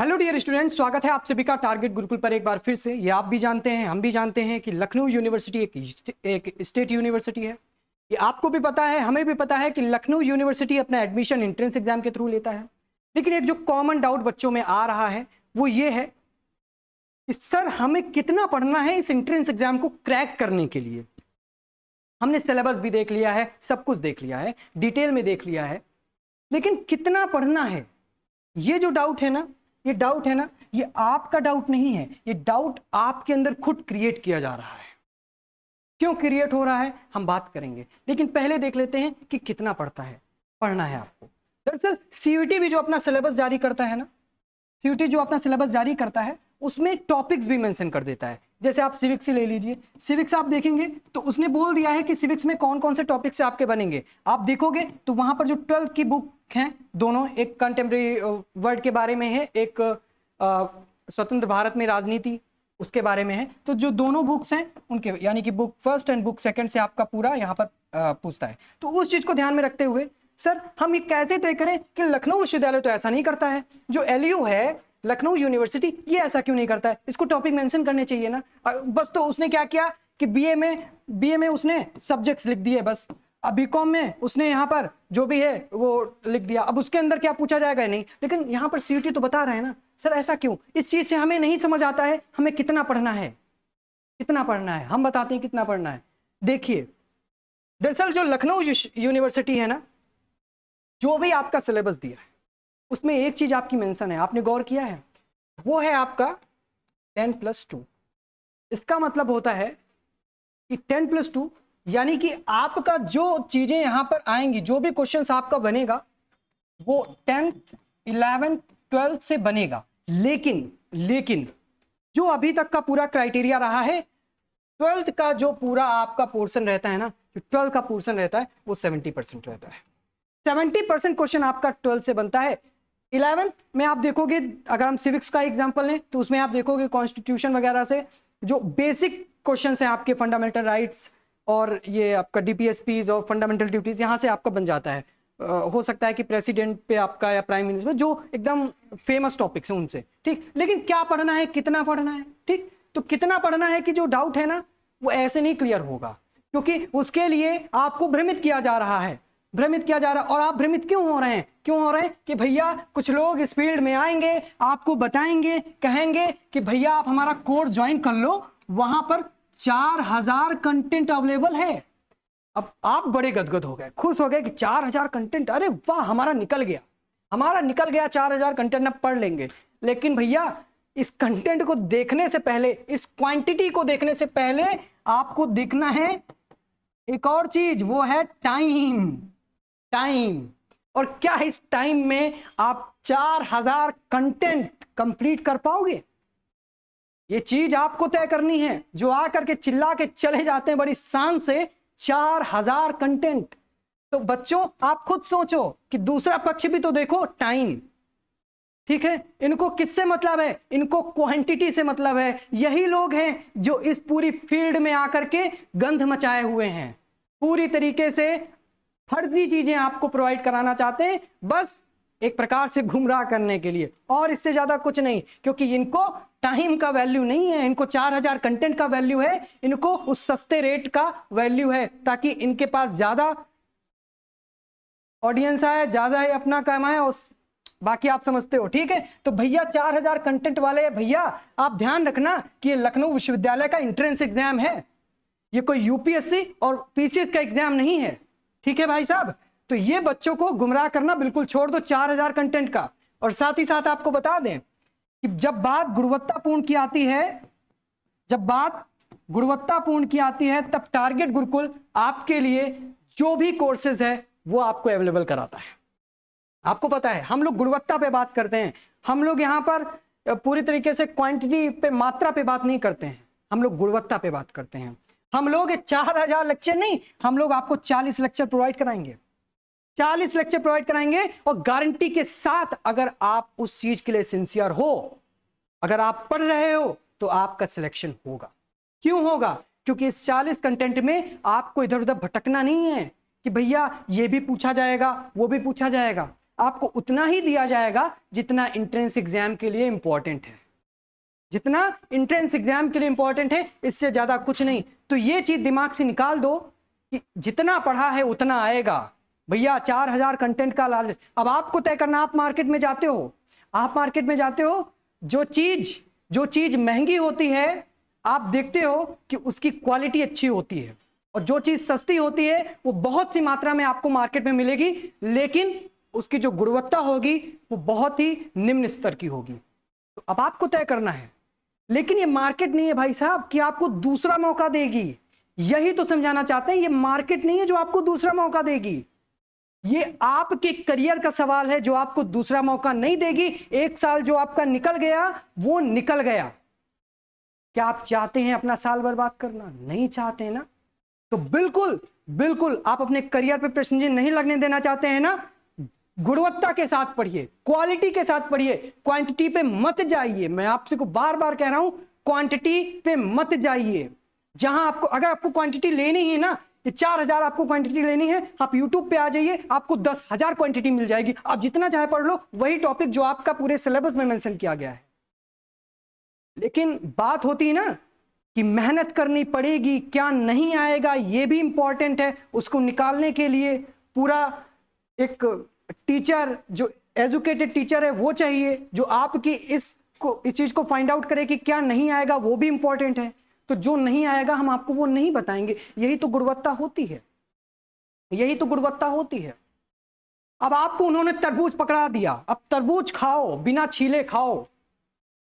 hello dear student स्वागत है आप सभी का टारगेट गुरुकुल पर एक बार फिर से ये आप भी जानते हैं हम भी जानते हैं कि लखनऊ यूनिवर्सिटी एक एक स्टेट यूनिवर्सिटी है ये आपको भी पता है हमें भी पता है कि लखनऊ यूनिवर्सिटी अपना एडमिशन एंट्रेंस एग्जाम के थ्रू लेता है लेकिन एक जो कॉमन डाउट बच्चों में आ रहा है वो ये है कि सर हमें कितना पढ़ना है इस एंट्रेंस एग्जाम को क्रैक करने के लिए हमने सिलेबस भी देख लिया है सब कुछ देख लिया है डिटेल में देख लिया है लेकिन कितना पढ़ना है ये जो डाउट है ना ये डाउट है ना ये आपका डाउट नहीं है ये डाउट आपके अंदर खुद क्रिएट किया जा रहा है क्यों क्रिएट हो रहा है हम बात करेंगे लेकिन पहले देख लेते हैं कि कितना पढ़ता है पढ़ना है आपको दरअसल सीयूटी भी जो अपना सिलेबस जारी करता है ना सीयूटी जो अपना सिलेबस जारी करता है उसमें टॉपिक्स भी मेंशन कर देता है जैसे आप सिविक्स ही ले लीजिए सिविक्स आप देखेंगे तो उसने बोल दिया है कि सिविक्स में कौन कौन से टॉपिक्स आपके बनेंगे आप देखोगे तो वहां पर जो ट्वेल्थ की बुक है दोनों एक कंटेम्प्रेरी वर्ल्ड के बारे में है एक आ, स्वतंत्र भारत में राजनीति उसके बारे में है तो जो दोनों बुक्स हैं उनके यानी कि book first and book second से आपका पूरा यहाँ पर पूछता है तो उस चीज़ को ध्यान में रखते हुए सर हम ये कैसे तय करें कि लखनऊ विश्वविद्यालय तो ऐसा नहीं करता है जो एलयू है लखनऊ यूनिवर्सिटी ये ऐसा क्यों नहीं करता है इसको टॉपिक मेंशन करने चाहिए ना बस तो उसने क्या किया कि बीए में बीए में उसने सब्जेक्ट्स लिख दिए बस अब बीकॉम में उसने यहाँ पर जो भी है वो लिख दिया अब उसके अंदर क्या पूछा जाएगा नहीं लेकिन यहाँ पर सी तो बता रहे हैं ना सर ऐसा क्यों इस चीज़ से हमें नहीं समझ आता है हमें कितना पढ़ना है कितना पढ़ना है हम बताते हैं कितना पढ़ना है देखिए दरअसल जो लखनऊ यूनिवर्सिटी है ना जो भी आपका सिलेबस दिया है उसमें एक चीज आपकी मेंशन है आपने गौर किया है वो है आपका टेन प्लस टू इसका मतलब होता है कि टेन प्लस टू यानी कि आपका जो चीजें यहां पर आएंगी जो भी क्वेश्चन आपका बनेगा वो टेंथ इलेवेंथ ट्वेल्थ से बनेगा लेकिन लेकिन जो अभी तक का पूरा क्राइटेरिया रहा है ट्वेल्थ का जो पूरा आपका पोर्शन रहता है ना ट्वेल्थ का पोर्शन रहता है वो सेवेंटी परसेंट रहता है सेवेंटी परसेंट क्वेश्चन आपका ट्वेल्थ से बनता है इलेवेंथ में आप देखोगे अगर हम सिविक्स का एग्जाम्पल लें तो उसमें आप देखोगे कॉन्स्टिट्यूशन वगैरह से जो बेसिक क्वेश्चन हैं आपके फंडामेंटल राइट्स और ये आपका डीपीएसपीज और फंडामेंटल ड्यूटीज यहाँ से आपका बन जाता है Uh, हो सकता है कि प्रेसिडेंट पे आपका या प्राइम मिनिस्टर जो एकदम फेमस टॉपिक्स हैं उनसे ठीक लेकिन क्या पढ़ना है कितना पढ़ना है ठीक तो कितना पढ़ना है कि जो डाउट है ना वो ऐसे नहीं क्लियर होगा क्योंकि उसके लिए आपको भ्रमित किया जा रहा है भ्रमित किया जा रहा है और आप भ्रमित क्यों हो रहे हैं क्यों हो रहे हैं कि भैया कुछ लोग इस फील्ड में आएंगे आपको बताएंगे कहेंगे कि भैया आप हमारा कोर्स ज्वाइन कर लो वहां पर चार हजार कंटेंट अवेलेबल है अब आप बड़े गदगद हो गए खुश हो गए कि चार हजार कंटेंट अरे वाह हमारा निकल गया हमारा निकल गया चार हजार कंटेंट अब पढ़ लेंगे लेकिन भैया इस कंटेंट को देखने से पहले इस क्वांटिटी को देखने से पहले आपको देखना है एक और चीज वो है टाइम टाइम और क्या इस टाइम में आप चार हजार कंटेंट कंप्लीट कर पाओगे ये चीज आपको तय करनी है जो आकर के चिल्ला के चले जाते हैं बड़ी शान से चार हजार कंटेंट तो बच्चों आप खुद सोचो कि दूसरा पक्ष भी तो देखो टाइम ठीक है इनको किससे मतलब है इनको क्वांटिटी से मतलब है यही लोग हैं जो इस पूरी फील्ड में आकर के गंध मचाए हुए हैं पूरी तरीके से फर्जी चीजें आपको प्रोवाइड कराना चाहते हैं बस एक प्रकार से घुमराह करने के लिए और इससे ज्यादा कुछ नहीं क्योंकि इनको टाइम का वैल्यू नहीं है इनको 4000 कंटेंट का वैल्यू है इनको उस सस्ते रेट का वैल्यू है ताकि इनके पास ज्यादा ऑडियंस आए ज्यादा ही अपना कमाए उस बाकी आप समझते हो ठीक है तो भैया 4000 कंटेंट वाले भैया आप ध्यान रखना कि ये लखनऊ विश्वविद्यालय का एंट्रेंस एग्जाम है ये कोई यूपीएससी और पीसीएस का एग्जाम नहीं है ठीक है भाई साहब तो ये बच्चों को गुमराह करना बिल्कुल छोड़ दो चार हजार कंटेंट का और साथ ही साथ आपको बता दें कि जब बात गुणवत्तापूर्ण की आती है जब बात गुणवत्तापूर्ण की आती है तब टारगेट गुरुकुल आपके लिए जो भी कोर्सेज है वो आपको अवेलेबल कराता है आपको पता है हम लोग गुणवत्ता पे बात करते हैं हम लोग यहाँ पर पूरी तरीके से क्वांटिटी पे मात्रा पे बात नहीं करते हैं हम लोग गुणवत्ता पे बात करते हैं हम लोग चार हजार लेक्चर नहीं हम लोग आपको चालीस लेक्चर प्रोवाइड कराएंगे चालीस लेक्चर प्रोवाइड कराएंगे और गारंटी के साथ अगर आप उस चीज के लिए सिंसियर हो अगर आप पढ़ रहे हो तो आपका सिलेक्शन होगा क्यों होगा क्योंकि इस चालीस कंटेंट में आपको इधर उधर भटकना नहीं है कि भैया ये भी पूछा जाएगा वो भी पूछा जाएगा आपको उतना ही दिया जाएगा जितना इंट्रेंस एग्जाम के लिए इंपॉर्टेंट है जितना इंट्रेंस एग्जाम के लिए इंपॉर्टेंट है इससे ज्यादा कुछ नहीं तो ये चीज दिमाग से निकाल दो कि जितना पढ़ा है उतना आएगा भैया चार हजार कंटेंट का लालच अब आपको तय करना आप मार्केट में जाते हो आप मार्केट में जाते हो जो चीज जो चीज महंगी होती है आप देखते हो कि उसकी क्वालिटी अच्छी होती है और जो चीज सस्ती होती है वो बहुत सी मात्रा में आपको मार्केट में मिलेगी लेकिन उसकी जो गुणवत्ता होगी वो बहुत ही निम्न स्तर की होगी तो अब आपको तय करना है लेकिन ये मार्केट नहीं है भाई साहब कि आपको दूसरा मौका देगी यही तो समझाना चाहते हैं ये मार्केट नहीं है जो आपको दूसरा मौका देगी ये आपके करियर का सवाल है जो आपको दूसरा मौका नहीं देगी एक साल जो आपका निकल गया वो निकल गया क्या आप चाहते हैं अपना साल बर्बाद करना नहीं चाहते ना तो बिल्कुल बिल्कुल आप अपने करियर पे प्रश्न नहीं लगने देना चाहते हैं ना गुणवत्ता के साथ पढ़िए क्वालिटी के साथ पढ़िए क्वांटिटी पे मत जाइए मैं आपसे को बार बार कह रहा हूं क्वांटिटी पे मत जाइए जहां आपको अगर आपको क्वांटिटी लेनी है ना ये चार हजार आपको क्वांटिटी लेनी है आप यूट्यूब पे आ जाइए आपको दस हजार क्वांटिटी मिल जाएगी आप जितना चाहे पढ़ लो वही टॉपिक जो आपका पूरे सिलेबस में मैंशन किया गया है लेकिन बात होती है ना कि मेहनत करनी पड़ेगी क्या नहीं आएगा ये भी इंपॉर्टेंट है उसको निकालने के लिए पूरा एक टीचर जो एजुकेटेड टीचर है वो चाहिए जो आपकी इस को इस चीज़ को फाइंड आउट करे कि क्या नहीं आएगा वो भी इंपॉर्टेंट है तो जो नहीं आएगा हम आपको वो नहीं बताएंगे यही तो गुणवत्ता होती है यही तो गुणवत्ता होती है अब आपको उन्होंने तरबूज पकड़ा दिया अब तरबूज खाओ बिना छीले खाओ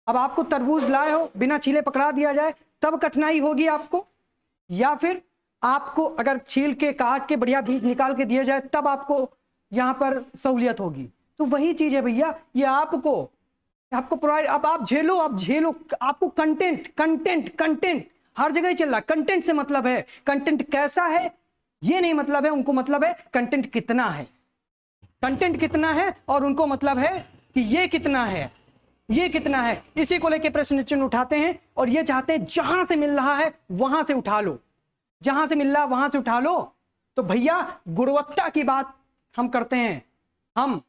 अब आपको तरबूज लाए हो बिना छीले पकड़ा दिया जाए तब कठिनाई होगी आपको या फिर आपको अगर छील के काट के बढ़िया बीज निकाल के दिया जाए तब आपको यहां पर सहूलियत होगी तो वही चीज़ है भैया ये आपको आपको प्रोवाइड अब आप झेलो आप झेलो आपको कंटेंट कंटेंट कंटेंट हर जगह ही चल रहा है कंटेंट से मतलब है कंटेंट कैसा है ये नहीं मतलब है उनको मतलब है कंटेंट कितना है कंटेंट कितना है और उनको मतलब है कि ये कितना है ये कितना है इसी को लेके प्रश्न चिन्ह उठाते हैं और ये चाहते हैं जहां से मिल रहा है वहां से उठा लो जहां से मिल रहा है वहां से उठा लो तो भैया गुणवत्ता की बात हम करते हैं हम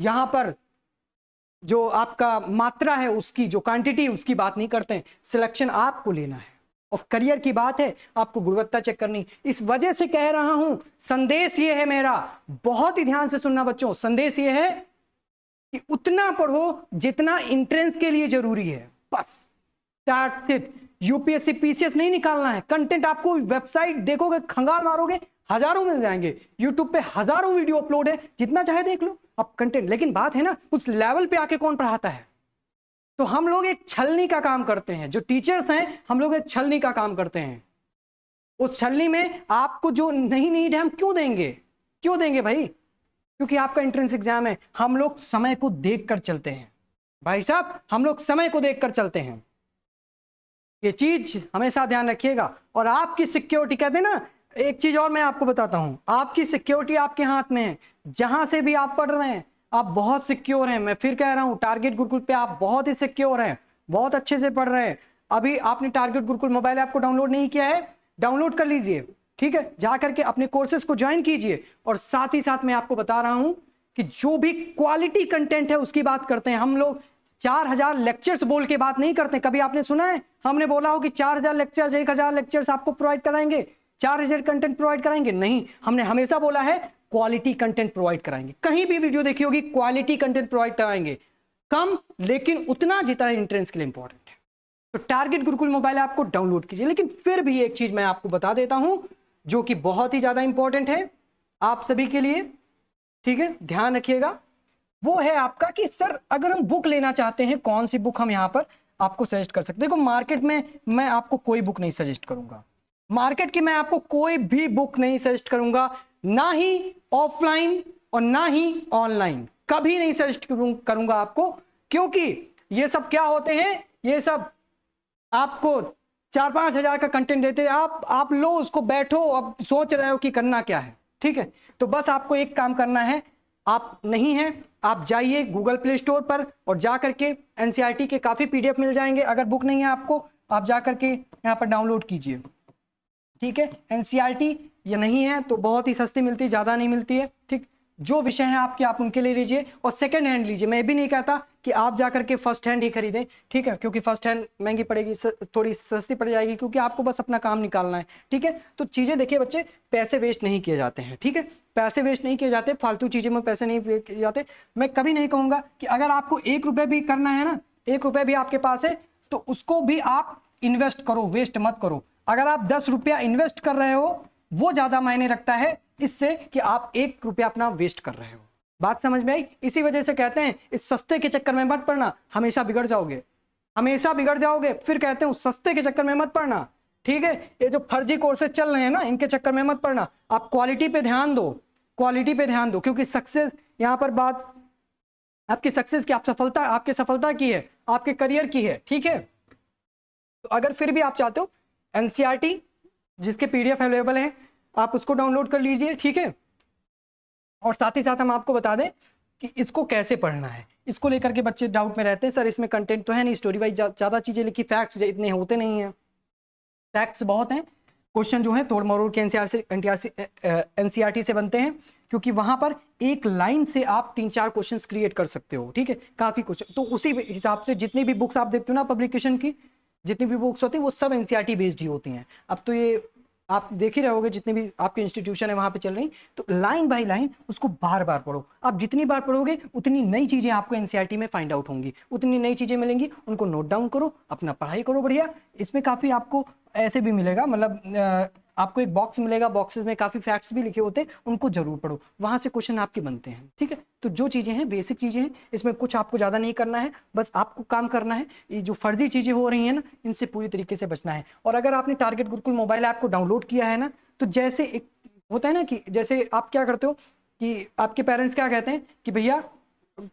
यहाँ पर जो आपका मात्रा है उसकी जो क्वांटिटी उसकी बात नहीं करते हैं सिलेक्शन आपको लेना है और करियर की बात है आपको गुणवत्ता चेक करनी इस वजह से कह रहा हूं संदेश यह है मेरा बहुत ही ध्यान से सुनना बच्चों संदेश यह है कि उतना पढ़ो जितना इंट्रेंस के लिए जरूरी है बस यूपीएससी पीसीएस नहीं निकालना है कंटेंट आपको वेबसाइट देखोगे खंगाल मारोगे हजारों मिल जाएंगे यूट्यूब पे हजारों वीडियो अपलोड है जितना चाहे देख लो अब कंटेंट लेकिन बात है ना उस लेवल पे आके कौन पढ़ाता है तो हम लोग एक छलनी का काम करते हैं जो टीचर्स हैं हम लोग एक छलनी का काम करते हैं उस छलनी में आपको जो नहीं नीड है हम क्यों देंगे क्यों देंगे भाई क्योंकि आपका एंट्रेंस एग्जाम है हम लोग समय को देख कर चलते हैं भाई साहब हम लोग समय को देख कर चलते हैं ये चीज हमेशा ध्यान रखिएगा और आपकी सिक्योरिटी कहते हैं ना एक चीज और मैं आपको बताता हूं आपकी सिक्योरिटी आपके हाथ में है जहां से भी आप पढ़ रहे हैं आप बहुत सिक्योर हैं मैं फिर कह रहा हूं टारगेट गुरुकुल पे आप बहुत ही सिक्योर हैं बहुत अच्छे से पढ़ रहे हैं अभी आपने टारगेट गुरुकुल मोबाइल ऐप को डाउनलोड नहीं किया है डाउनलोड कर लीजिए ठीक है जाकर के अपने कोर्सेज को ज्वाइन कीजिए और साथ ही साथ मैं आपको बता रहा हूं कि जो भी क्वालिटी कंटेंट है उसकी बात करते हैं हम लोग चार हजार लेक्चर्स बोल के बात नहीं करते कभी आपने सुना है हमने बोला हो कि चार हजार लेक्चर्स एक हजार लेक्चर्स आपको प्रोवाइड कराएंगे चार हजार कंटेंट प्रोवाइड कराएंगे नहीं हमने हमेशा बोला है क्वालिटी कंटेंट प्रोवाइड कराएंगे कहीं भी वीडियो देखी होगी क्वालिटी कंटेंट प्रोवाइड कराएंगे कम लेकिन उतना जितना इंट्रेंस के लिए इंपॉर्टेंट है तो टारगेट गुरुकुल मोबाइल आपको डाउनलोड कीजिए लेकिन फिर भी एक चीज मैं आपको बता देता हूं जो कि बहुत ही ज्यादा इंपॉर्टेंट है आप सभी के लिए ठीक है ध्यान रखिएगा वो है आपका कि सर अगर हम बुक लेना चाहते हैं कौन सी बुक हम यहाँ पर आपको सजेस्ट कर सकते हैं देखो मार्केट में मैं आपको कोई बुक नहीं सजेस्ट करूंगा मार्केट की मैं आपको कोई भी बुक नहीं सजेस्ट करूंगा ना ही ऑफलाइन और ना ही ऑनलाइन कभी नहीं सजेस्ट करूंगा आपको क्योंकि ये सब क्या होते हैं ये सब आपको चार पांच हजार का कंटेंट देते हैं आप आप लो उसको बैठो अब सोच रहे हो कि करना क्या है ठीक है तो बस आपको एक काम करना है आप नहीं है आप जाइए गूगल प्ले स्टोर पर और जा करके एनसीईआरटी e के काफ़ी पीडीएफ मिल जाएंगे अगर बुक नहीं है आपको आप जा करके यहाँ पर डाउनलोड कीजिए ठीक है एनसीईआरटी e ये नहीं है तो बहुत ही सस्ती मिलती है ज़्यादा नहीं मिलती है ठीक जो विषय है आपके आप उनके लिए लीजिए और सेकंड हैंड लीजिए मैं ये भी नहीं कहता कि आप जा करके फर्स्ट हैंड ही खरीदें ठीक है क्योंकि फर्स्ट हैंड महंगी पड़ेगी थोड़ी सस्ती पड़ जाएगी क्योंकि आपको बस अपना काम निकालना है ठीक है तो चीज़ें देखिए बच्चे पैसे वेस्ट नहीं किए जाते हैं ठीक है पैसे वेस्ट नहीं किए जाते फालतू चीज़ें में पैसे नहीं किए जाते मैं कभी नहीं कहूँगा कि अगर आपको एक रुपये भी करना है ना एक रुपये भी आपके पास है तो उसको भी आप इन्वेस्ट करो वेस्ट मत करो अगर आप दस रुपया इन्वेस्ट कर रहे हो वो ज्यादा मायने रखता है इससे कि आप एक रुपया अपना वेस्ट कर रहे हो बात समझ में आई इसी वजह से कहते हैं इस सस्ते के चक्कर में मत पड़ना हमेशा बिगड़ जाओगे हमेशा बिगड़ जाओगे फिर कहते हैं उस सस्ते के चक्कर में मत पड़ना ठीक है ये जो फर्जी कोर्सेज चल रहे हैं ना इनके चक्कर में मत पड़ना आप क्वालिटी पे ध्यान दो क्वालिटी पे ध्यान दो क्योंकि सक्सेस यहाँ पर बात आपकी सक्सेस की आप सफलता आपकी सफलता की है आपके करियर की है ठीक है तो अगर फिर भी आप चाहते हो एनसीईआरटी जिसके पीडीएफ अवेलेबल हैं आप उसको डाउनलोड कर लीजिए ठीक है और साथ ही साथ हम आपको बता दें कि इसको कैसे पढ़ना है इसको लेकर के बच्चे डाउट में रहते हैं सर इसमें कंटेंट तो है नहीं स्टोरी वाइज ज़्यादा चीज़ें लिखी फैक्ट्स इतने होते नहीं हैं फैक्ट्स बहुत हैं क्वेश्चन जो है तोड़ मरोड़ के एनसीआर से एनसीआरटी से बनते हैं क्योंकि वहां पर एक लाइन से आप तीन चार क्वेश्चंस क्रिएट कर सकते हो ठीक है काफी क्वेश्चन तो उसी हिसाब से जितनी भी बुक्स आप देखते हो ना पब्लिकेशन की जितनी भी बुक्स होती है वो सब एन बेस्ड e ही होती हैं अब तो ये आप देख ही रहोगे जितने भी आपके इंस्टीट्यूशन है वहां पे चल रही तो लाइन बाय लाइन उसको बार बार पढ़ो आप जितनी बार पढ़ोगे उतनी नई चीजें आपको एन e में फाइंड आउट होंगी उतनी नई चीजें मिलेंगी उनको नोट डाउन करो अपना पढ़ाई करो बढ़िया इसमें काफी आपको ऐसे भी मिलेगा मतलब आपको एक बॉक्स मिलेगा बॉक्सेस में काफी फैक्ट्स भी लिखे होते हैं उनको जरूर पढ़ो वहां से क्वेश्चन आपके बनते हैं ठीक है तो जो चीजें हैं बेसिक चीजें हैं इसमें कुछ आपको ज्यादा नहीं करना है बस आपको काम करना है ये जो फर्जी चीजें हो रही है ना इनसे पूरी तरीके से बचना है और अगर आपने टारगेट गुरुकुल मोबाइल ऐप को डाउनलोड किया है ना तो जैसे एक होता है ना कि जैसे आप क्या करते हो कि आपके पेरेंट्स क्या कहते हैं कि भैया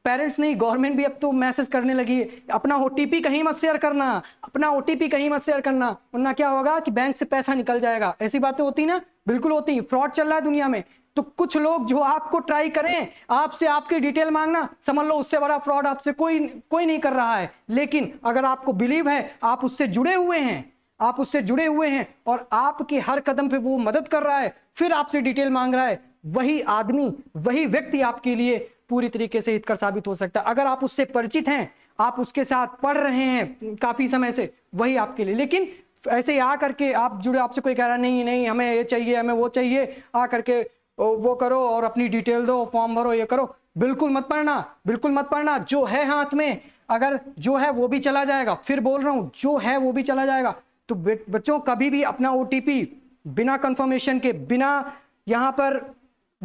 पेरेंट्स नहीं गवर्नमेंट भी अब तो मैसेज करने लगी है अपना ओ कहीं मत शेयर करना अपना ओ कहीं मत शेयर करना वरना क्या होगा कि बैंक से पैसा निकल जाएगा ऐसी बातें होती ना बिल्कुल होती फ्रॉड चल रहा है दुनिया में तो कुछ लोग जो आपको ट्राई करें आपसे आपकी डिटेल मांगना समझ लो उससे बड़ा फ्रॉड आपसे कोई कोई नहीं कर रहा है लेकिन अगर आपको बिलीव है आप उससे जुड़े हुए हैं आप उससे जुड़े हुए हैं और आपके हर कदम पे वो मदद कर रहा है फिर आपसे डिटेल मांग रहा है वही आदमी वही व्यक्ति आपके लिए पूरी तरीके से हितकर साबित हो सकता है अगर आप उससे परिचित हैं आप उसके साथ पढ़ रहे हैं काफी समय से वही आपके लिए लेकिन ऐसे ही आ करके आप जुड़े आपसे कोई कह रहा नहीं नहीं हमें ये चाहिए हमें वो चाहिए आ करके वो करो और अपनी डिटेल दो फॉर्म भरो ये करो बिल्कुल मत पढ़ना बिल्कुल मत पढ़ना जो है हाथ में अगर जो है वो भी चला जाएगा फिर बोल रहा हूँ जो है वो भी चला जाएगा तो बच्चों कभी भी अपना ओ बिना कंफर्मेशन के बिना यहाँ पर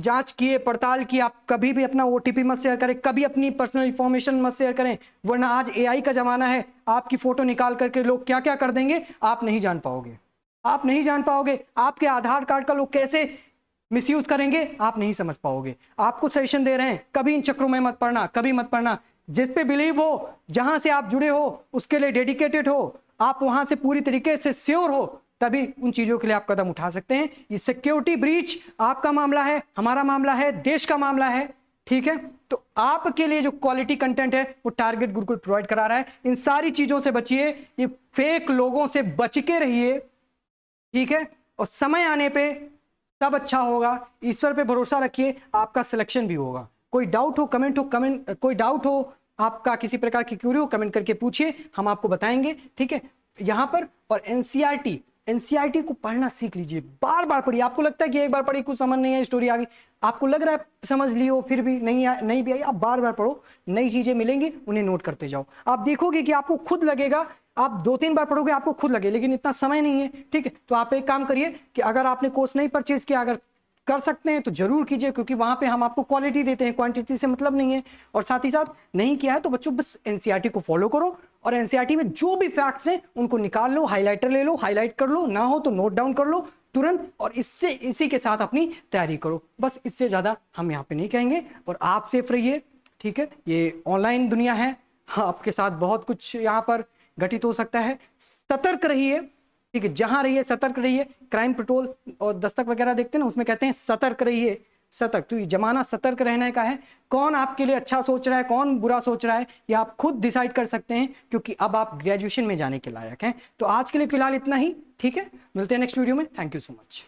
जांच किए पड़ताल की आप कभी भी अपना ओटीपी मत शेयर करें कभी अपनी पर्सनल इंफॉर्मेशन मत शेयर करें वरना आज एआई का जमाना है आपकी फोटो निकाल करके लोग क्या क्या कर देंगे आप नहीं जान पाओगे आप नहीं जान पाओगे आपके आधार कार्ड का लोग कैसे मिसयूज करेंगे आप नहीं समझ पाओगे आपको सजेशन दे रहे हैं कभी इन चक्रों में मत पढ़ना कभी मत पढ़ना जिस पे बिलीव हो जहां से आप जुड़े हो उसके लिए डेडिकेटेड हो आप वहां से पूरी तरीके से श्योर हो तभी उन चीज़ों के लिए आप कदम उठा सकते हैं ये सिक्योरिटी ब्रीच आपका मामला है हमारा मामला है देश का मामला है ठीक है तो आपके लिए जो क्वालिटी कंटेंट है वो टारगेट गुरुकुल प्रोवाइड करा रहा है इन सारी चीज़ों से बचिए ये फेक लोगों से बच के रहिए ठीक है और समय आने पे सब अच्छा होगा ईश्वर पे भरोसा रखिए आपका सिलेक्शन भी होगा कोई डाउट हो कमेंट हो कमेंट कोई डाउट हो आपका किसी प्रकार की क्यूरी हो कमेंट करके पूछिए हम आपको बताएंगे ठीक है यहां पर और एनसीआरटी एनसीईआरटी को पढ़ना सीख लीजिए बार बार पढ़िए आपको लगता है कि एक बार पढ़ी कुछ समझ नहीं है स्टोरी आ गई आपको लग रहा है समझ लियो फिर भी नहीं आ, नहीं भी आई आप बार बार पढ़ो नई चीजें मिलेंगी उन्हें नोट करते जाओ आप देखोगे कि आपको खुद लगेगा आप दो तीन बार पढ़ोगे आपको खुद लगे लेकिन इतना समय नहीं है ठीक है तो आप एक काम करिए कि अगर आपने कोर्स नहीं परचेज किया अगर कर सकते हैं तो जरूर कीजिए क्योंकि वहां पे हम आपको क्वालिटी देते हैं क्वांटिटी से मतलब नहीं है और साथ ही साथ नहीं किया है तो बच्चों बस एनसीईआरटी को फॉलो करो और एनसीईआरटी e में जो भी फैक्ट्स हैं उनको निकाल लो हाईलाइटर ले लो हाईलाइट कर लो ना हो तो नोट डाउन कर लो तुरंत और इससे इसी के साथ अपनी तैयारी करो बस इससे ज़्यादा हम यहाँ पे नहीं कहेंगे और आप सेफ रहिए ठीक है ये ऑनलाइन दुनिया है हाँ, आपके साथ बहुत कुछ यहाँ पर घटित हो सकता है सतर्क रहिए ठीक है जहाँ रहिए सतर्क रहिए क्राइम पेट्रोल और दस्तक वगैरह देखते हैं ना उसमें कहते हैं सतर्क रहिए सतर्क तो ये जमाना सतर्क रहने का है कौन आपके लिए अच्छा सोच रहा है कौन बुरा सोच रहा है ये आप खुद डिसाइड कर सकते हैं क्योंकि अब आप ग्रेजुएशन में जाने के लायक हैं तो आज के लिए फिलहाल इतना ही ठीक है मिलते हैं नेक्स्ट वीडियो में थैंक यू सो मच